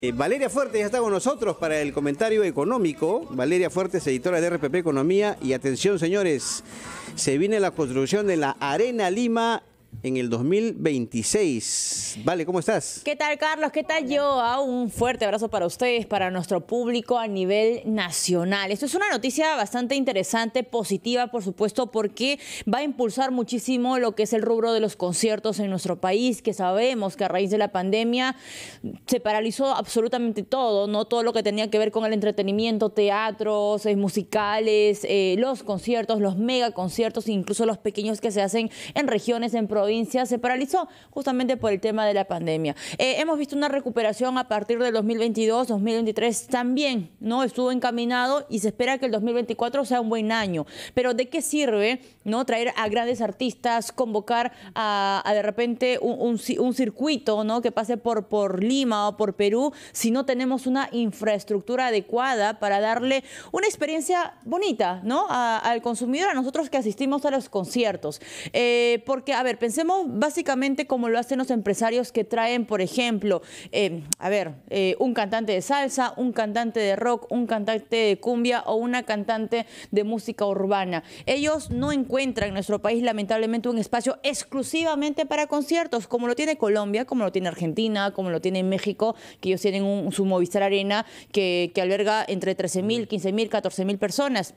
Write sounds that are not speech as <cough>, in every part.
Eh, Valeria Fuerte ya está con nosotros para el comentario económico. Valeria Fuertes, editora de RPP Economía. Y atención, señores, se viene la construcción de la Arena Lima en el 2026. Vale, ¿cómo estás? ¿Qué tal, Carlos? ¿Qué tal yo? Ah, un fuerte abrazo para ustedes, para nuestro público a nivel nacional. Esto es una noticia bastante interesante, positiva, por supuesto, porque va a impulsar muchísimo lo que es el rubro de los conciertos en nuestro país, que sabemos que a raíz de la pandemia se paralizó absolutamente todo, ¿no? Todo lo que tenía que ver con el entretenimiento, teatros, eh, musicales, eh, los conciertos, los mega conciertos, incluso los pequeños que se hacen en regiones, en provincias provincia se paralizó justamente por el tema de la pandemia. Eh, hemos visto una recuperación a partir del 2022, 2023 también, ¿no? Estuvo encaminado y se espera que el 2024 sea un buen año. Pero ¿de qué sirve, ¿no? Traer a grandes artistas, convocar a, de repente un, circuito, ¿no? Que pase por, por Lima o por Perú si no tenemos una infraestructura adecuada para darle una experiencia bonita, ¿no? al consumidor, a nosotros que asistimos a los conciertos. Eh, porque, a ver, Pensemos básicamente como lo hacen los empresarios que traen, por ejemplo, eh, a ver, eh, un cantante de salsa, un cantante de rock, un cantante de cumbia o una cantante de música urbana. Ellos no encuentran en nuestro país, lamentablemente, un espacio exclusivamente para conciertos, como lo tiene Colombia, como lo tiene Argentina, como lo tiene México, que ellos tienen un, su Movistar Arena que, que alberga entre 13.000, 15.000, 14.000 personas.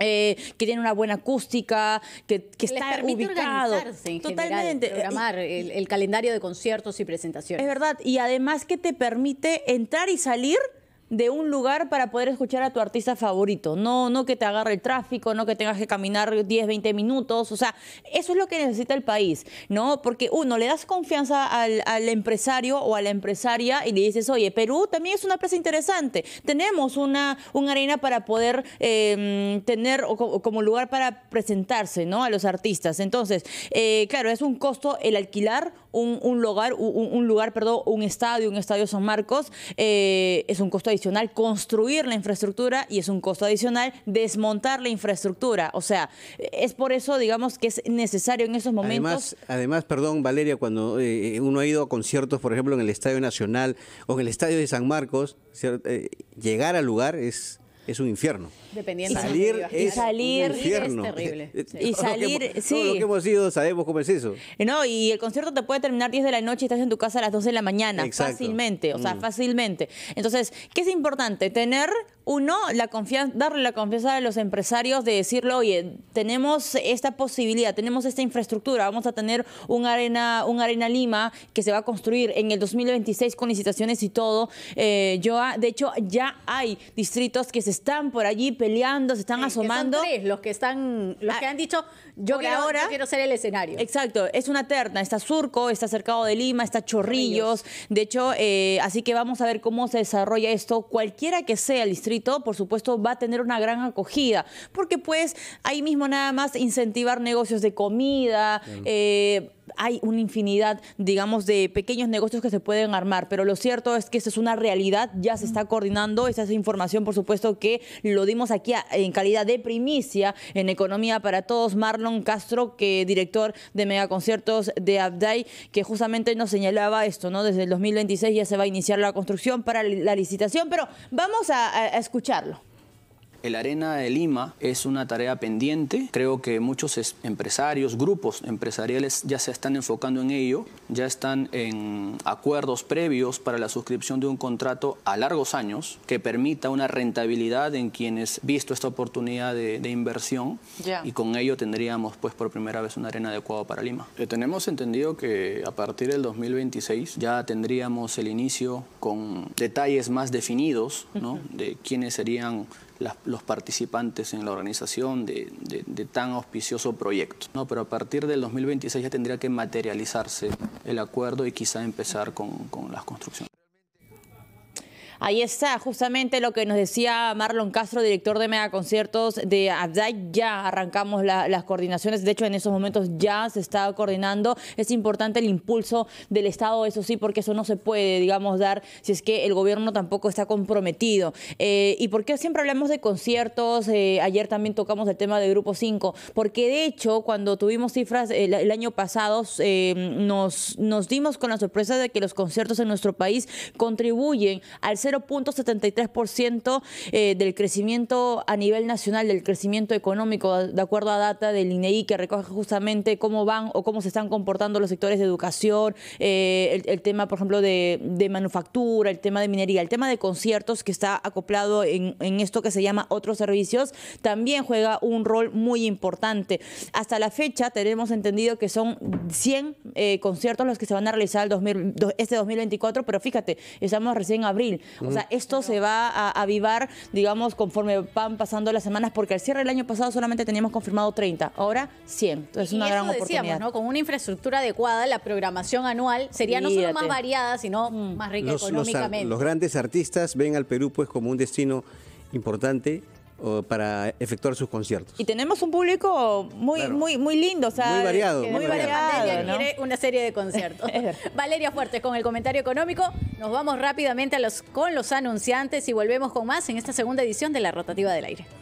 Eh, que tiene una buena acústica, que, está ubicado. En Totalmente. General, el calendario de conciertos y presentaciones. Es verdad, y además que te permite entrar y salir de un lugar para poder escuchar a tu artista favorito. No, no que te agarre el tráfico, no que tengas que caminar 10, 20 minutos. O sea, eso es lo que necesita el país, ¿no? Porque uno, le das confianza al, empresario o a la empresaria y le dices, oye, Perú también es una empresa interesante. Tenemos una, arena para poder em, tener o, como lugar para presentarse, ¿no? A los artistas. Entonces, eh, claro, es un costo el alquilar un, lugar, un, lugar, perdón, un estadio, un estadio San Marcos, eh, es un costo adicional construir la infraestructura y es un costo adicional desmontar la infraestructura. O sea, es por eso, digamos, que es necesario en esos momentos. Además, perdón, Valeria, cuando eh, uno ha ido a conciertos, por ejemplo, en el Estadio Nacional o en el Estadio de San Marcos, eh, llegar al lugar es es un infierno. Dependiendo de salir, y salir es terrible. <laughs> Y salir, sí. lo que hemos ido sabemos cómo es eso. Eh, no, y el concierto te puede terminar 10 de la noche y estás en tu casa a las 2 de la mañana, fácilmente, o sea, mm. fácilmente. Entonces, ¿qué es importante? Tener uno, la confianza, darle la confianza a los empresarios de decirle, oye, tenemos esta posibilidad, tenemos esta infraestructura, vamos a tener un arena, un arena Lima que se va a construir en el 2026 con licitaciones y todo. Eh, yo, de hecho, ya hay distritos que se están por allí peleando, se están asomando. los que están, los que ah, han dicho, yo quiero, ahora, quiero ser el escenario. Exacto, es una terna, está Surco, está Cercado de Lima, está Chorrillos. De hecho, eh, así que vamos a ver cómo se desarrolla esto. Cualquiera que sea el distrito todo por supuesto, va a tener una gran acogida, porque pues ahí mismo nada más incentivar negocios de comida, eh, hay una infinidad, digamos, de pequeños negocios que se pueden armar, pero lo cierto es que esa es una realidad, ya se está coordinando, esa es información, por supuesto, que lo dimos aquí en calidad de primicia en Economía para Todos, Marlon Castro, que director de megaconciertos de abdai que justamente nos señalaba esto, ¿no? Desde el 2026 ya se va a iniciar la construcción para la licitación, pero vamos a escucharlo. El Arena de Lima es una tarea pendiente. Creo que muchos empresarios, grupos empresariales ya se están enfocando en ello, ya están en acuerdos previos para la suscripción de un contrato a largos años que permita una rentabilidad en quienes visto esta oportunidad de, inversión y con ello tendríamos pues por primera vez una arena adecuada para Lima. Eh, tenemos entendido que a partir del 2026 ya tendríamos el inicio con detalles más definidos ¿no? de quiénes serían los participantes en la organización de, tan auspicioso proyecto. ¿no? Pero a partir del 2026 ya tendría que materializarse el acuerdo y quizá empezar con las construcciones. Ahí está justamente lo que nos decía Marlon Castro, director de Mega Conciertos de Abdai. Ya arrancamos las coordinaciones, de hecho en esos momentos ya se está coordinando. Es importante el impulso del Estado, eso sí, porque eso no se puede, digamos, dar si es que el gobierno tampoco está comprometido. Eh, ¿Y por qué siempre hablamos de conciertos? Eh, ayer también tocamos el tema de Grupo 5, porque de hecho cuando tuvimos cifras eh, el, año pasado nos, nos dimos con la sorpresa de que los conciertos en nuestro país contribuyen al ser 0.73% eh, del crecimiento a nivel nacional, del crecimiento económico, de acuerdo a data del INEI e que recoge justamente cómo van o cómo se están comportando los sectores de educación, eh, el, tema, por ejemplo, de, manufactura, el tema de minería, el tema de conciertos que está acoplado en, esto que se llama otros servicios, también juega un rol muy importante. Hasta la fecha tenemos entendido que son 100 eh, conciertos los que se van a realizar el este 2024, pero fíjate, estamos recién en abril. O mm. sea, esto se va a avivar, digamos, conforme van pasando las semanas, porque al cierre del año pasado solamente teníamos confirmado 30, ahora 100. Entonces, y una decíamos, ¿no? Con una infraestructura adecuada, la programación anual sería no solo más variada, sino mm. más rica económicamente. los grandes artistas ven al Perú pues como un destino importante para efectuar sus conciertos. Y tenemos un público muy, muy, muy lindo, o sea, muy variado. Muy variado. una serie de conciertos. <laughs> Valeria Fuertes con el comentario económico. Nos vamos rápidamente a los, con los anunciantes y volvemos con más en esta segunda edición de La Rotativa del Aire.